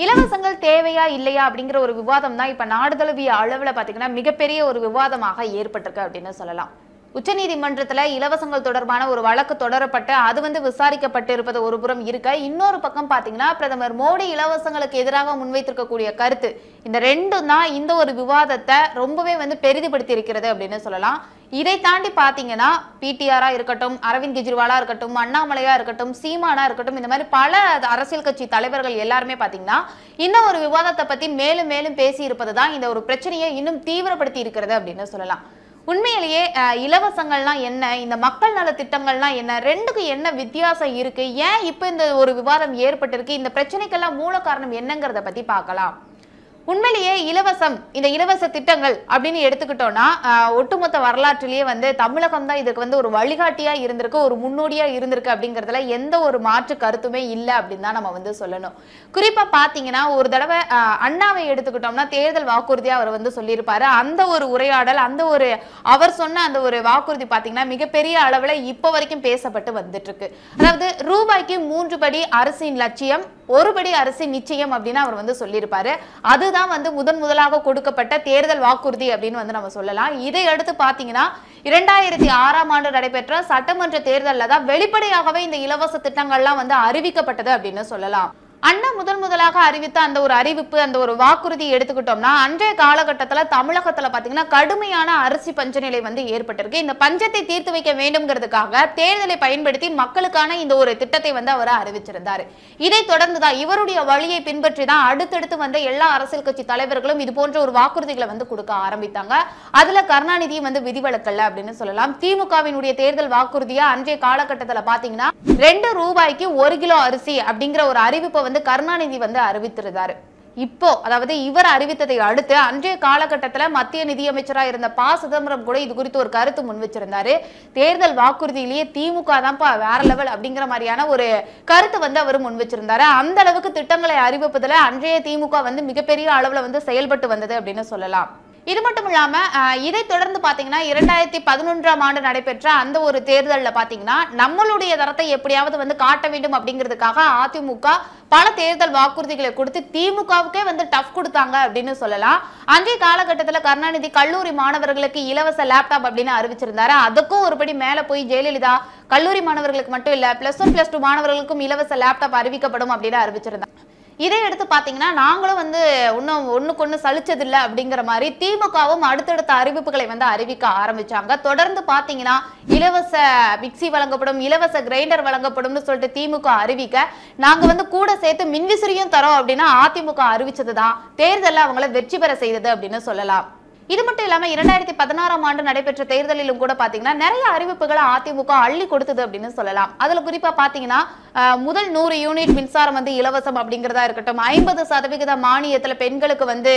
இலவசங்கள் தேவையா இல்லையா அப்படிங்கிற ஒரு விவாதம் தான் இப்ப நாடுதழுவிய அளவுல பாத்தீங்கன்னா மிகப்பெரிய ஒரு விவாதமாக ஏற்பட்டிருக்கு அப்படின்னு சொல்லலாம் உச்சநீதிமன்றத்தில் இலவசங்கள் தொடர்பான ஒரு வழக்கு தொடரப்பட்டு அது வந்து விசாரிக்கப்பட்டு இருப்பது ஒரு புறம் இருக்க இன்னொரு பக்கம் பார்த்தீங்கன்னா பிரதமர் மோடி இலவசங்களுக்கு எதிராக முன்வைத்திருக்கக்கூடிய கருத்து இந்த ரெண்டும் தான் இந்த ஒரு விவாதத்தை ரொம்பவே வந்து பெரிதுபடுத்தி இருக்கிறது அப்படின்னு சொல்லலாம் இதை தாண்டி பார்த்தீங்கன்னா பிடிஆரா இருக்கட்டும் அரவிந்த் கெஜ்ரிவாலா இருக்கட்டும் அண்ணாமலையா இருக்கட்டும் சீமானா இருக்கட்டும் இந்த மாதிரி பல அரசியல் கட்சி தலைவர்கள் எல்லாருமே பார்த்தீங்கன்னா இந்த ஒரு விவாதத்தை பற்றி மேலும் மேலும் பேசி இருப்பது தான் இந்த ஒரு பிரச்சனையை இன்னும் தீவிரப்படுத்தி இருக்கிறது அப்படின்னு சொல்லலாம் உண்மையிலேயே இலவசங்கள்லாம் என்ன இந்த மக்கள் நல திட்டங்கள்லாம் என்ன ரெண்டுக்கும் என்ன வித்தியாசம் இருக்கு ஏன் இப்போ இந்த ஒரு விவாதம் ஏற்பட்டிருக்கு இந்த பிரச்சனைக்கெல்லாம் மூல காரணம் என்னங்கிறத பத்தி பார்க்கலாம் உண்மையிலேயே இலவசம் இந்த இலவச திட்டங்கள் அப்படின்னு எடுத்துக்கிட்டோம்னா ஒட்டுமொத்த வரலாற்றிலேயே வந்து தமிழகம் தான் இதுக்கு வந்து ஒரு வழிகாட்டியா இருந்திருக்கு ஒரு முன்னோடியா இருந்திருக்கு அப்படிங்கிறதுல எந்த ஒரு மாற்று கருத்துமே இல்லை அப்படின்னு தான் நம்ம வந்து சொல்லணும் குறிப்பா பாத்தீங்கன்னா ஒரு தடவை அண்ணாவை எடுத்துக்கிட்டோம்னா தேர்தல் வாக்குறுதியா அவர் வந்து சொல்லியிருப்பாரு அந்த ஒரு உரையாடல் அந்த ஒரு அவர் சொன்ன அந்த ஒரு வாக்குறுதி பாத்தீங்கன்னா மிகப்பெரிய அளவுல இப்ப வரைக்கும் பேசப்பட்டு வந்துட்டு இருக்கு அதாவது ரூபாய்க்கு மூன்று படி அரசின் லட்சியம் ஒரு படி அரசின் நிச்சயம் அப்படின்னு அவர் வந்து சொல்லியிருப்பாரு அது அதுதான் வந்து முதன் முதலாக கொடுக்கப்பட்ட தேர்தல் வாக்குறுதி அப்படின்னு வந்து நம்ம சொல்லலாம் இதை அடுத்து பாத்தீங்கன்னா இரண்டாயிரத்தி ஆறாம் ஆண்டு நடைபெற்ற சட்டமன்ற தேர்தலில் தான் வெளிப்படையாகவே இந்த இலவச திட்டங்கள்லாம் வந்து அறிவிக்கப்பட்டது அப்படின்னு சொல்லலாம் அண்ணா முதன் முதலாக அறிவித்த அந்த ஒரு அறிவிப்பு அந்த ஒரு வாக்குறுதி எடுத்துக்கிட்டோம்னா அன்றைய காலகட்டத்தில் தமிழகத்தில் பார்த்தீங்கன்னா கடுமையான அரிசி பஞ்சநிலை வந்து ஏற்பட்டிருக்கு இந்த பஞ்சத்தை தீர்த்து வைக்க வேண்டும்ங்கிறதுக்காக தேர்தலை பயன்படுத்தி மக்களுக்கான இந்த ஒரு திட்டத்தை வந்து அவர் அறிவிச்சிருந்தார் இதை தொடர்ந்து தான் இவருடைய வழியை பின்பற்றி தான் அடுத்தடுத்து வந்த எல்லா அரசியல் கட்சி தலைவர்களும் இது போன்ற ஒரு வாக்குறுதிகளை வந்து கொடுக்க ஆரம்பித்தாங்க அதில் கருணாநிதி வந்து விதிவிலக்கல்ல அப்படின்னு சொல்லலாம் திமுகவினுடைய தேர்தல் வாக்குறுதியா அன்றைய காலகட்டத்தில் பார்த்தீங்கன்னா ரெண்டு ரூபாய்க்கு ஒரு கிலோ அரிசி அப்படிங்கிற ஒரு அறிவிப்பை வந்து கருணாநிதி வந்து அறிவித்திருந்தாரு இப்போ அதாவது இவர் அறிவித்ததை அடுத்து அன்றைய காலகட்டத்தில் மத்திய நிதியமைச்சராக இருந்த ப சிதம்பரம் கூட இது குறித்து ஒரு கருத்து முன் வச்சிருந்தாரு தேர்தல் வாக்குறுதியிலேயே திமுக தான்ப்பா வேற லெவல் அப்படிங்கிற மாதிரியான ஒரு கருத்து வந்து அவர் முன் வச்சிருந்தாரு அந்த அளவுக்கு திட்டங்களை அறிவிப்பதில் அன்றைய திமுக வந்து மிகப்பெரிய அளவில் வந்து செயல்பட்டு வந்தது அப்படின்னு சொல்லலாம் இது மட்டும் இல்லாம இதை தொடர்ந்து பாத்தீங்கன்னா இரண்டாயிரத்தி பதினொன்றாம் ஆண்டு நடைபெற்ற அந்த ஒரு தேர்தலில் பாத்தீங்கன்னா நம்மளுடைய தரத்தை எப்படியாவது வந்து காட்ட வேண்டும் அப்படிங்கிறதுக்காக அதிமுக பல தேர்தல் வாக்குறுதிகளை கொடுத்து திமுகவுக்கே வந்து டஃப் கொடுத்தாங்க அப்படின்னு சொல்லலாம் அன்றைய காலகட்டத்தில் கருணாநிதி கல்லூரி மாணவர்களுக்கு இலவச லேப்டாப் அப்படின்னு அறிவிச்சிருந்தாரு அதுக்கும் ஒருபடி மேல போய் ஜெயலலிதா கல்லூரி மாணவர்களுக்கு மட்டும் இல்ல பிளஸ் ஒன் பிளஸ் டூ மாணவர்களுக்கும் இலவச லேப்டாப் அறிவிக்கப்படும் அப்படின்னு அறிவிச்சிருந்தாங்க இதே எடுத்து பார்த்தீங்கன்னா நாங்களும் வந்து ஒன்றும் ஒன்றுக்கு ஒன்று இல்லை அப்படிங்கிற மாதிரி திமுகவும் அடுத்தடுத்த அறிவிப்புகளை வந்து அறிவிக்க ஆரம்பிச்சாங்க தொடர்ந்து பார்த்தீங்கன்னா இலவச மிக்சி வழங்கப்படும் இலவச கிரைண்டர் வழங்கப்படும்னு சொல்லிட்டு திமுக அறிவிக்க நாங்கள் வந்து கூட சேர்த்து மின்விசிறியும் தரோம் அப்படின்னா அதிமுக அறிவிச்சது தான் தேர்தலில் அவங்கள வெற்றி பெற செய்தது அப்படின்னு சொல்லலாம் இது மட்டும் இல்லாம இரண்டாயிரத்தி பதினாறாம் ஆண்டு நடைபெற்ற தேர்தலிலும் கூட பாத்தீங்கன்னா நிறைய அறிவிப்புகளை அதிமுக அள்ளி கொடுத்தது அப்படின்னு சொல்லலாம் அதுல குறிப்பா பாத்தீங்கன்னா முதல் நூறு யூனிட் மின்சாரம் வந்து இலவசம் அப்படிங்கிறதா இருக்கட்டும் ஐம்பது சதவிகித மானியத்துல பெண்களுக்கு வந்து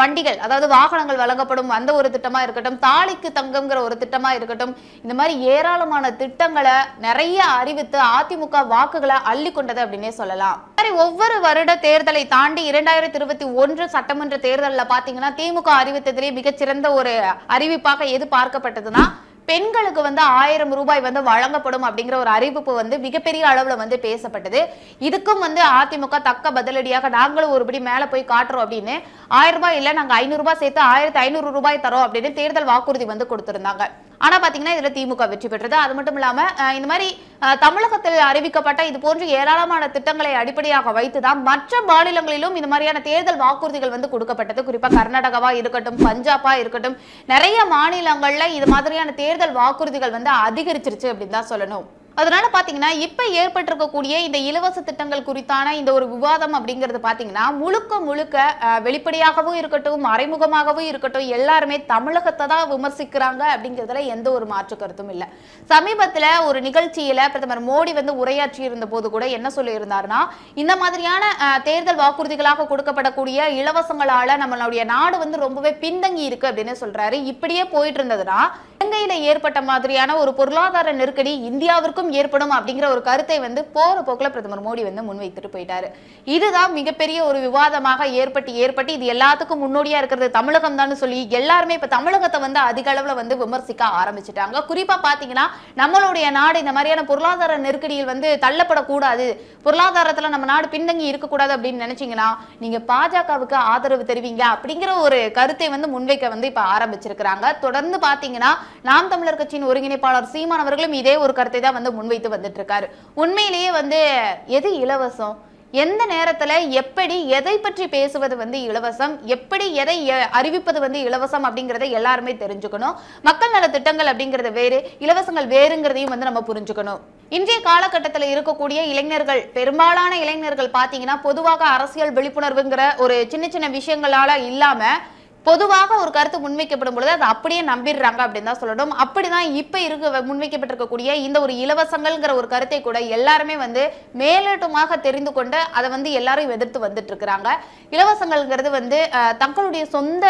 வண்டிகள் அதாவது வாகனங்கள் வழங்கப்படும் அந்த ஒரு திட்டமா இருக்கட்டும் தாலிக்கு தங்கம்ங்கிற ஒரு திட்டமா இருக்கட்டும் இந்த மாதிரி ஏராளமான திட்டங்களை நிறைய அறிவித்து அதிமுக வாக்குகளை அள்ளி கொண்டது அப்படின்னே சொல்லலாம் ஒவ்வொரு வருட தேர்தலை தாண்டி இரண்டாயிரத்தி இருபத்தி ஒன்று சட்டமன்ற தேர்தலில் பார்த்தீங்கன்னா திமுக அறிவித்ததிலே மிகச்சிறந்த ஒரு அறிவிப்பாக எது பார்க்கப்பட்டதுன்னா பெண்களுக்கு வந்து ஆயிரம் ரூபாய் வந்து வழங்கப்படும் அப்படிங்கிற ஒரு அறிவிப்பு வந்து மிகப்பெரிய அளவுல வந்து பேசப்பட்டது இதுக்கும் வந்து அதிமுக தக்க பதிலடியாக நாங்களும் ஒருபடி மேல போய் காட்டுறோம் அப்படின்னு ஆயிரம் ரூபாய் இல்ல நாங்க ஐநூறு ரூபாய் சேர்த்து ஆயிரத்தி ஐநூறு ரூபாய் தரோம் அப்படின்னு தேர்தல் வாக்குறுதி வந்து கொடுத்திருந்தாங்க ஆனா பாத்தீங்கன்னா இதுல திமுக வெற்றி பெற்றது அது மட்டும் இல்லாம இந்த மாதிரி தமிழகத்தில் அறிவிக்கப்பட்ட இது போன்ற ஏராளமான திட்டங்களை அடிப்படையாக வைத்துதான் மற்ற மாநிலங்களிலும் இந்த மாதிரியான தேர்தல் வாக்குறுதிகள் வந்து கொடுக்கப்பட்டது குறிப்பா கர்நாடகாவா இருக்கட்டும் பஞ்சாபா இருக்கட்டும் நிறைய மாநிலங்கள்ல இது மாதிரியான தேர்தல் வாக்குறுதிகள் வந்து அதிகரிச்சிருச்சு அப்படின்னு தான் சொல்லணும் அதனால பார்த்தீங்கன்னா இப்போ ஏற்பட்டிருக்கக்கூடிய இந்த இலவச திட்டங்கள் குறித்தான இந்த ஒரு விவாதம் அப்படிங்கிறது பார்த்தீங்கன்னா முழுக்க முழுக்க வெளிப்படையாகவும் இருக்கட்டும் மறைமுகமாகவும் இருக்கட்டும் எல்லாருமே தமிழகத்தை தான் விமர்சிக்கிறாங்க அப்படிங்கிறதுல எந்த ஒரு மாற்று கருத்தும் இல்லை சமீபத்தில் ஒரு நிகழ்ச்சியில் பிரதமர் மோடி வந்து உரையாற்றி இருந்த போது கூட என்ன சொல்லியிருந்தாருன்னா இந்த மாதிரியான தேர்தல் வாக்குறுதிகளாக கொடுக்கப்படக்கூடிய இலவசங்களால நம்மளுடைய நாடு வந்து ரொம்பவே பின்தங்கி இருக்கு அப்படின்னு சொல்றாரு இப்படியே போயிட்டு இருந்ததுன்னா இலங்கையில ஏற்பட்ட மாதிரியான ஒரு பொருளாதார நெருக்கடி இந்தியாவிற்கும் ஏற்படும் அப்படிங்கிற ஒரு கருத்தை வந்து போற போக்கில் பிரதமர் மோடி வந்து முன்வைத்துட்டு போயிட்டாரு இதுதான் மிகப்பெரிய ஒரு விவாதமாக ஏற்பட்டு ஏற்பட்டு இது எல்லாத்துக்கும் முன்னோடியா இருக்கிறது தமிழகம் தான் சொல்லி எல்லாருமே இப்ப தமிழகத்தை வந்து அதிக அளவுல வந்து விமர்சிக்க ஆரம்பிச்சிட்டாங்க குறிப்பா பாத்தீங்கன்னா நம்மளுடைய நாடு இந்த மாதிரியான பொருளாதார நெருக்கடியில் வந்து தள்ளப்படக்கூடாது பொருளாதாரத்துல நம்ம நாடு பின்தங்கி இருக்கக்கூடாது அப்படின்னு நினைச்சீங்கன்னா நீங்க பாஜகவுக்கு ஆதரவு தெரிவிங்க அப்படிங்கிற ஒரு கருத்தை வந்து முன்வைக்க வந்து இப்ப ஆரம்பிச்சிருக்கிறாங்க தொடர்ந்து பாத்தீங்கன்னா நாம் தமிழர் கட்சியின் ஒருங்கிணைப்பாளர் சீமான் அவர்களும் இதே ஒரு கருத்தை தான் வந்து முன்வைத்து வந்துட்டு இருக்காரு உண்மையிலேயே வந்து எது இலவசம் எந்த நேரத்தில் எப்படி எதை பற்றி பேசுவது வந்து இலவசம் எப்படி எதை அறிவிப்பது வந்து இலவசம் அப்படிங்கிறத எல்லாருமே தெரிஞ்சுக்கணும் மக்கள் நல திட்டங்கள் அப்படிங்கிறது வேறு இலவசங்கள் வேறுங்கிறதையும் வந்து நம்ம புரிஞ்சுக்கணும் இன்றைய காலகட்டத்தில் இருக்கக்கூடிய இளைஞர்கள் பெரும்பாலான இளைஞர்கள் பார்த்தீங்கன்னா பொதுவாக அரசியல் விழிப்புணர்வுங்கிற ஒரு சின்ன சின்ன விஷயங்களால இல்லாமல் பொதுவாக ஒரு கருத்து முன்வைக்கப்படும் பொழுது அதை அப்படியே நம்பிடுறாங்க அப்படின்னு தான் சொல்லணும் அப்படிதான் இப்ப இருக்க முன்வைக்கப்பட்டிருக்கக்கூடிய இந்த ஒரு இலவசங்கள்ங்கிற ஒரு கருத்தை கூட எல்லாருமே வந்து மேலோட்டமாக தெரிந்து கொண்டு அதை வந்து எல்லாரும் எதிர்த்து வந்துட்டு இருக்கிறாங்க இலவசங்கள்ங்கிறது வந்து தங்களுடைய சொந்த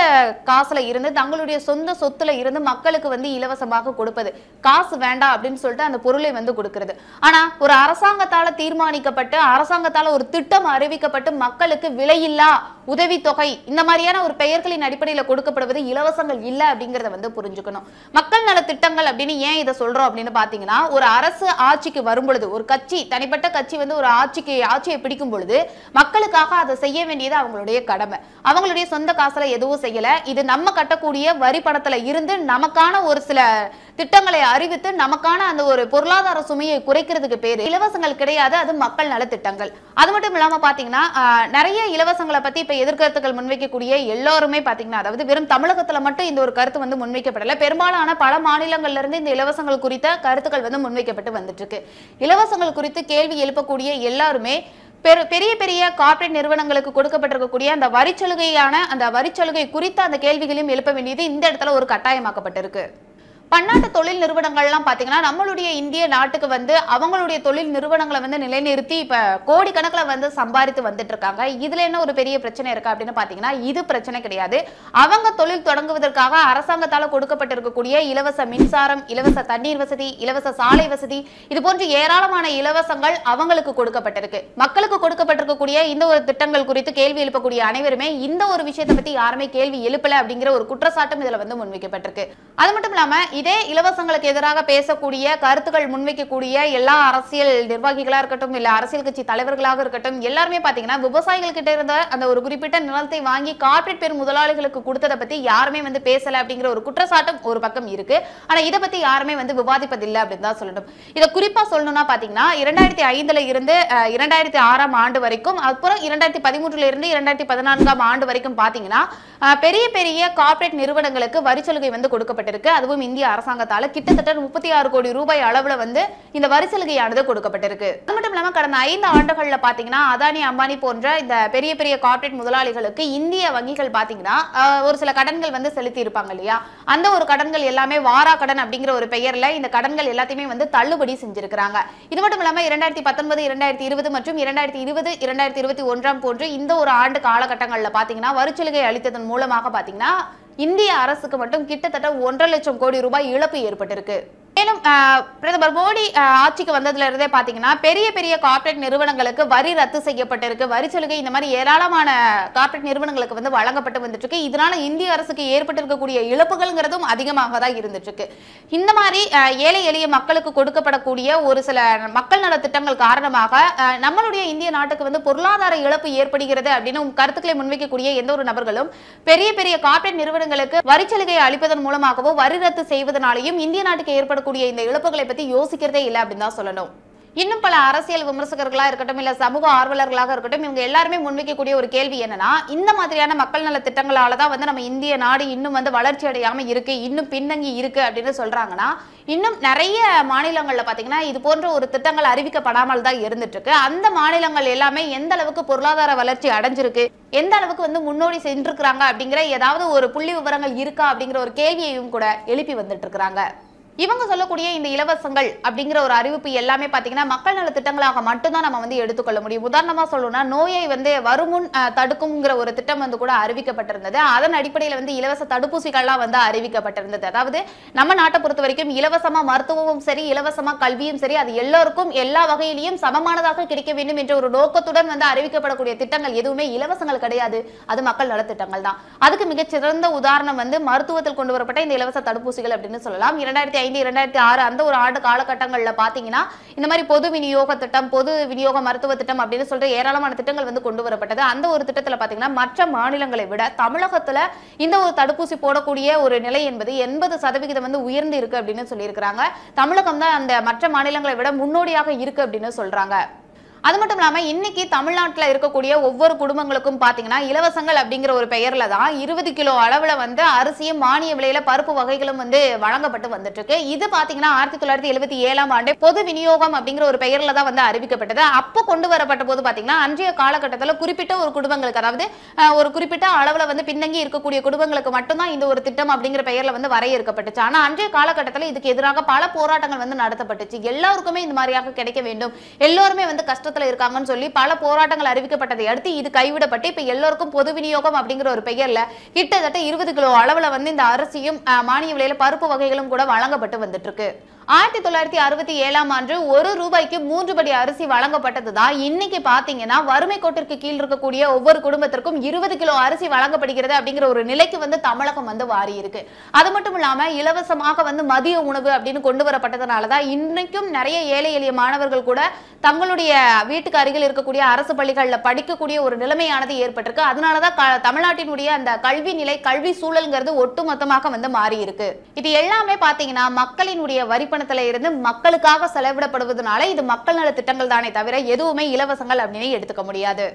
காசுல இருந்து தங்களுடைய சொந்த சொத்துல இருந்து மக்களுக்கு வந்து இலவசமாக கொடுப்பது காசு வேண்டாம் அப்படின்னு சொல்லிட்டு அந்த பொருளை வந்து கொடுக்கறது ஆனா ஒரு அரசாங்கத்தால தீர்மானிக்கப்பட்டு அரசாங்கத்தால ஒரு திட்டம் அறிவிக்கப்பட்டு மக்களுக்கு விலையில்லா உதவித்தொகை இந்த மாதிரியான ஒரு பெயர்களின் அடிப்படையில் அடிப்படையில் கொடுக்கப்படுவது இலவசங்கள் இல்லை அப்படிங்கிறத வந்து புரிஞ்சுக்கணும் மக்கள் திட்டங்கள் அப்படின்னு ஏன் இதை சொல்றோம் அப்படின்னு பாத்தீங்கன்னா ஒரு அரசு ஆட்சிக்கு வரும் பொழுது ஒரு கட்சி தனிப்பட்ட கட்சி வந்து ஒரு ஆட்சிக்கு ஆட்சியை பிடிக்கும் பொழுது மக்களுக்காக அதை செய்ய வேண்டியது அவங்களுடைய கடமை அவங்களுடைய சொந்த காசுல எதுவும் செய்யல இது நம்ம கட்டக்கூடிய வரி பணத்துல இருந்து நமக்கான ஒரு சில திட்டங்களை அறிவித்து நமக்கான அந்த ஒரு பொருளாதார சுமையை குறைக்கிறதுக்கு பேரு இலவசங்கள் கிடையாது அது மக்கள் நல திட்டங்கள் அது மட்டும் இல்லாம பாத்தீங்கன்னா நிறைய இலவசங்களை பத்தி இப்ப எதிர்கருத்துக்கள் முன்வைக்கக்கூடிய எல்லாருமே பாத்தீங்கன்னா பாத்தீங்கன்னா அதாவது வெறும் தமிழகத்துல மட்டும் இந்த ஒரு கருத்து வந்து முன்வைக்கப்படல பெரும்பாலான பல மாநிலங்கள்ல இருந்து இந்த இலவசங்கள் குறித்த கருத்துக்கள் வந்து முன்வைக்கப்பட்டு வந்துட்டு இருக்கு இலவசங்கள் குறித்து கேள்வி எழுப்பக்கூடிய எல்லாருமே பெரிய பெரிய கார்ப்பரேட் நிறுவனங்களுக்கு கொடுக்கப்பட்டிருக்கக்கூடிய அந்த வரிச்சலுகையான அந்த வரிச்சலுகை குறித்த அந்த கேள்விகளையும் எழுப்ப வேண்டியது இந்த இடத்துல ஒரு கட்டாயமாக்கப்பட்டிருக்கு பன்னாட்டு தொழில் நிறுவனங்கள்லாம் பார்த்தீங்கன்னா நம்மளுடைய இந்திய நாட்டுக்கு வந்து அவங்களுடைய தொழில் நிறுவனங்களை வந்து நிலைநிறுத்தி இப்போ கோடிக்கணக்கில் வந்து சம்பாதித்து வந்துட்டு இருக்காங்க இதில் என்ன ஒரு பெரிய பிரச்சனை இருக்கா அப்படின்னு பார்த்தீங்கன்னா இது பிரச்சனை கிடையாது அவங்க தொழில் தொடங்குவதற்காக அரசாங்கத்தால் கொடுக்கப்பட்டிருக்கக்கூடிய இலவச மின்சாரம் இலவச தண்ணீர் வசதி இலவச சாலை வசதி இது போன்ற ஏராளமான இலவசங்கள் அவங்களுக்கு கொடுக்கப்பட்டிருக்கு மக்களுக்கு கொடுக்கப்பட்டிருக்கக்கூடிய இந்த ஒரு திட்டங்கள் குறித்து கேள்வி எழுப்பக்கூடிய அனைவருமே இந்த ஒரு விஷயத்தை பத்தி யாருமே கேள்வி எழுப்பல அப்படிங்கிற ஒரு குற்றச்சாட்டும் இதுல வந்து முன்வைக்கப்பட்டிருக்கு அது மட்டும் இல்லாம இதே இலவசங்களுக்கு எதிராக பேசக்கூடிய கருத்துக்கள் முன்வைக்கக்கூடிய எல்லா அரசியல் நிர்வாகிகளாக இருக்கட்டும் இல்லை அரசியல் கட்சி தலைவர்களாக இருக்கட்டும் எல்லாருமே பார்த்தீங்கன்னா விவசாயிகள் கிட்ட இருந்த அந்த ஒரு குறிப்பிட்ட நிலத்தை வாங்கி கார்பரேட் பெரும் முதலாளிகளுக்கு கொடுத்ததை பற்றி யாருமே வந்து பேசலை அப்படிங்கிற ஒரு குற்றச்சாட்டம் ஒரு பக்கம் இருக்கு ஆனால் இதை பற்றி யாருமே வந்து விவாதிப்பதில்லை அப்படின்னு தான் சொல்லணும் இதை குறிப்பாக சொல்லணும்னா பார்த்தீங்கன்னா இரண்டாயிரத்தி ஐந்தில் இருந்து இரண்டாயிரத்தி ஆறாம் ஆண்டு வரைக்கும் அப்புறம் இரண்டாயிரத்தி பதிமூன்றுல இருந்து இரண்டாயிரத்தி பதினான்காம் ஆண்டு வரைக்கும் பார்த்தீங்கன்னா பெரிய பெரிய கார்பரேட் நிறுவனங்களுக்கு வரி சலுகை வந்து கொடுக்கப்பட்டிருக்கு அதுவும் இந்திய அரசாங்கத்தால கிட்டத்தட்ட முப்பத்தி ஆறு கோடி ரூபாய் அளவுல வந்து இந்த வரி சலுகையானது கொடுக்கப்பட்டிருக்கு அது மட்டும் இல்லாம கடந்த ஐந்து ஆண்டுகள்ல பாத்தீங்கன்னா அதானி அம்பானி போன்ற இந்த பெரிய பெரிய கார்பரேட் முதலாளிகளுக்கு இந்திய வங்கிகள் பாத்தீங்கன்னா ஒரு சில கடன்கள் வந்து செலுத்தி இருப்பாங்க இல்லையா அந்த ஒரு கடன்கள் எல்லாமே வாரா கடன் அப்படிங்கிற ஒரு பெயர்ல இந்த கடன்கள் எல்லாத்தையுமே வந்து தள்ளுபடி செஞ்சிருக்காங்க இது மட்டும் இல்லாம இரண்டாயிரத்தி பத்தொன்பது இரண்டாயிரத்தி இருபது மற்றும் இரண்டாயிரத்தி இருபது இரண்டாயிரத்தி இருபத்தி ஒன்றாம் போன்று இந்த ஒரு ஆண்டு காலகட்டங்களில் பார்த்தீங்கன்னா வரிச்சலுகை அளித்ததன் மூலமாக பார்த்தீங்கன்னா இந்திய அரசுக்கு மட்டும் கிட்டத்தட்ட ஒன்றரை லட்சம் கோடி ரூபாய் இழப்பு ஏற்பட்டிருக்கு மேலும் பிரதமர் மோடி ஆட்சிக்கு வந்ததுல இருந்தே பாத்தீங்கன்னா பெரிய பெரிய கார்ப்பரேட் நிறுவனங்களுக்கு வரி ரத்து செய்யப்பட்டிருக்கு வரி சலுகை இந்த மாதிரி ஏராளமான கார்ப்பரேட் நிறுவனங்களுக்கு வந்து வழங்கப்பட்டு வந்துட்டு இருக்கு இதனால இந்திய அரசுக்கு ஏற்பட்டிருக்கக்கூடிய இழப்புகள்ங்கிறதும் அதிகமாக தான் இருந்துட்டு இருக்கு இந்த மாதிரி ஏழை எளிய மக்களுக்கு கொடுக்கப்படக்கூடிய ஒரு சில மக்கள் நலத்திட்டங்கள் காரணமாக நம்மளுடைய இந்திய நாட்டுக்கு வந்து பொருளாதார இழப்பு ஏற்படுகிறது அப்படின்னு கருத்துக்களை முன்வைக்கக்கூடிய எந்த ஒரு நபர்களும் பெரிய பெரிய கார்ப்பரேட் நிறுவனங்களுக்கு வரி அளிப்பதன் மூலமாகவோ வரி ரத்து செய்வதனாலையும் இந்திய நாட்டுக்கு ஏற்படக்கூடிய கூடிய இந்த இழப்புகளை பற்றி யோசிக்கிறதே இல்லை அப்படின்னு தான் சொல்லணும் இன்னும் பல அரசியல் விமர்சகர்களா இருக்கட்டும் இல்ல சமூக ஆர்வலர்களாக இருக்கட்டும் இவங்க எல்லாருமே முன்வைக்கக்கூடிய ஒரு கேள்வி என்னன்னா இந்த மாதிரியான மக்கள் நல திட்டங்களால தான் வந்து நம்ம இந்திய நாடு இன்னும் வந்து வளர்ச்சி அடையாம இருக்கு இன்னும் பின்னங்கி இருக்கு அப்படின்னு சொல்றாங்கன்னா இன்னும் நிறைய மாநிலங்கள்ல பாத்தீங்கன்னா இது போன்ற ஒரு திட்டங்கள் அறிவிக்கப்படாமல் தான் இருந்துட்டு இருக்கு அந்த மாநிலங்கள் எல்லாமே எந்த அளவுக்கு பொருளாதார வளர்ச்சி அடைஞ்சிருக்கு எந்த அளவுக்கு வந்து முன்னோடி சென்றிருக்கிறாங்க அப்படிங்கிற ஏதாவது ஒரு புள்ளி விவரங்கள் இருக்கா அப்படிங்கிற ஒரு கேள்வியையும் கூட எழுப்பி வந்துட்டு இருக்கிறாங்க இவங்க சொல்லக்கூடிய இந்த இலவசங்கள் அப்படிங்கிற ஒரு அறிவிப்பு எல்லாமே பார்த்தீங்கன்னா மக்கள் நல திட்டங்களாக மட்டும்தான் நம்ம வந்து எடுத்துக்கொள்ள முடியும் உதாரணமாக சொல்லணும்னா நோயை வந்து வருமுன் தடுக்குங்கிற ஒரு திட்டம் வந்து கூட அறிவிக்கப்பட்டிருந்தது அதன் அடிப்படையில் வந்து இலவச தடுப்பூசிகள்லாம் வந்து அறிவிக்கப்பட்டிருந்தது அதாவது நம்ம நாட்டை பொறுத்த வரைக்கும் இலவசமாக மருத்துவமும் சரி இலவசமாக கல்வியும் சரி அது எல்லோருக்கும் எல்லா வகையிலையும் சமமானதாக கிடைக்க வேண்டும் என்ற ஒரு நோக்கத்துடன் வந்து அறிவிக்கப்படக்கூடிய திட்டங்கள் எதுவுமே இலவசங்கள் கிடையாது அது மக்கள் நலத்திட்டங்கள் தான் அதுக்கு மிகச்சிறந்த உதாரணம் வந்து மருத்துவத்தில் கொண்டு வரப்பட்ட இந்த இலவச தடுப்பூசிகள் அப்படின்னு சொல்லலாம் இரண்டாயிரத்தி ரெண்டாயிரத்தி ரெண்டாயிரத்தி ஆறு அந்த ஒரு ஆண்டு காலகட்டங்களில் பார்த்தீங்கன்னா இந்த மாதிரி பொது விநியோக திட்டம் பொது விநியோக மருத்துவ திட்டம் அப்படின்னு சொல்லிட்டு ஏராளமான திட்டங்கள் வந்து கொண்டு வரப்பட்டது அந்த ஒரு திட்டத்தில் பார்த்தீங்கன்னா மற்ற மாநிலங்களை விட தமிழகத்தில் இந்த ஒரு தடுப்பூசி போடக்கூடிய ஒரு நிலை என்பது எண்பது சதவிகிதம் வந்து உயர்ந்து இருக்கு அப்படின்னு சொல்லியிருக்கிறாங்க தமிழகம் தான் அந்த மற்ற மாநிலங்களை விட முன்னோடியாக இருக்கு அப்படின்னு சொல்கிறாங்க அது மட்டும் இல்லாமல் இன்னைக்கு தமிழ்நாட்டில் இருக்கக்கூடிய ஒவ்வொரு குடும்பங்களுக்கும் பார்த்தீங்கன்னா இலவசங்கள் அப்படிங்கிற ஒரு பெயரில் தான் இருபது கிலோ அளவில் வந்து அரிசியும் மானிய விலையில பருப்பு வகைகளும் வந்து வழங்கப்பட்டு வந்துட்டு இருக்கு இது பார்த்தீங்கன்னா ஆயிரத்தி தொள்ளாயிரத்தி எழுபத்தி ஏழாம் ஆண்டு பொது விநியோகம் அப்படிங்கிற ஒரு பெயரில் தான் வந்து அறிவிக்கப்பட்டது அப்போ கொண்டு வரப்பட்ட போது பார்த்தீங்கன்னா அன்றைய காலகட்டத்தில் குறிப்பிட்ட ஒரு குடும்பங்களுக்கு அதாவது ஒரு குறிப்பிட்ட அளவில் வந்து பின்னங்கி இருக்கக்கூடிய குடும்பங்களுக்கு மட்டும்தான் இந்த ஒரு திட்டம் அப்படிங்கிற பெயரில் வந்து வரையறுக்கப்பட்டுச்சு ஆனால் அன்றைய காலகட்டத்தில் இதுக்கு எதிராக பல போராட்டங்கள் வந்து நடத்தப்பட்டுச்சு எல்லாருக்குமே இந்த மாதிரியாக கிடைக்க வேண்டும் எல்லோருமே வந்து கஷ்ட நெருக்கத்தில் இருக்காங்கன்னு சொல்லி பல போராட்டங்கள் அறிவிக்கப்பட்டதை அடுத்து இது கைவிடப்பட்டு இப்போ எல்லோருக்கும் பொது விநியோகம் அப்படிங்கிற ஒரு பெயரில் கிட்டத்தட்ட இருபது கிலோ அளவில் வந்து இந்த அரிசியும் மானிய விலையில் பருப்பு வகைகளும் கூட வழங்கப்பட்டு வந்துட்டு இருக்கு ஆயிரத்தி தொள்ளாயிரத்தி அறுபத்தி ஏழாம் ஆண்டு ஒரு ரூபாய்க்கு மூன்று படி அரிசி வழங்கப்பட்டது தான் இன்னைக்கு பாத்தீங்கன்னா வறுமை கோட்டிற்கு கீழ் இருக்கக்கூடிய ஒவ்வொரு குடும்பத்திற்கும் இருபது கிலோ அரிசி வழங்கப்படுகிறது அப்படிங்கிற ஒரு நிலைக்கு வந்து தமிழகம் வந்து வாரி இருக்கு அது மட்டும் இல்லாம இலவசமாக வந்து மதிய உணவு அப்படின்னு கொண்டு வரப்பட்டதுனாலதான் இன்னைக்கும் நிறைய ஏழை எளிய மாணவர்கள் கூட தங்களுடைய வீட்டுக்கு அருகில் இருக்கக்கூடிய அரசு பள்ளிகளில் படிக்கக்கூடிய ஒரு நிலைமையானது ஏற்பட்டிருக்கு அதனாலதான் தமிழ்நாட்டினுடைய அந்த கல்வி நிலை கல்வி சூழல்ங்கிறது ஒட்டுமொத்தமாக வந்து மாறி இருக்கு இது எல்லாமே பாத்தீங்கன்னா மக்களினுடைய வரி வரிப்பணத்துல இருந்து மக்களுக்காக செலவிடப்படுவதனால இது மக்கள் நல திட்டங்கள் தானே தவிர எதுவுமே இலவசங்கள் அப்படின்னு எடுத்துக்க முடியாது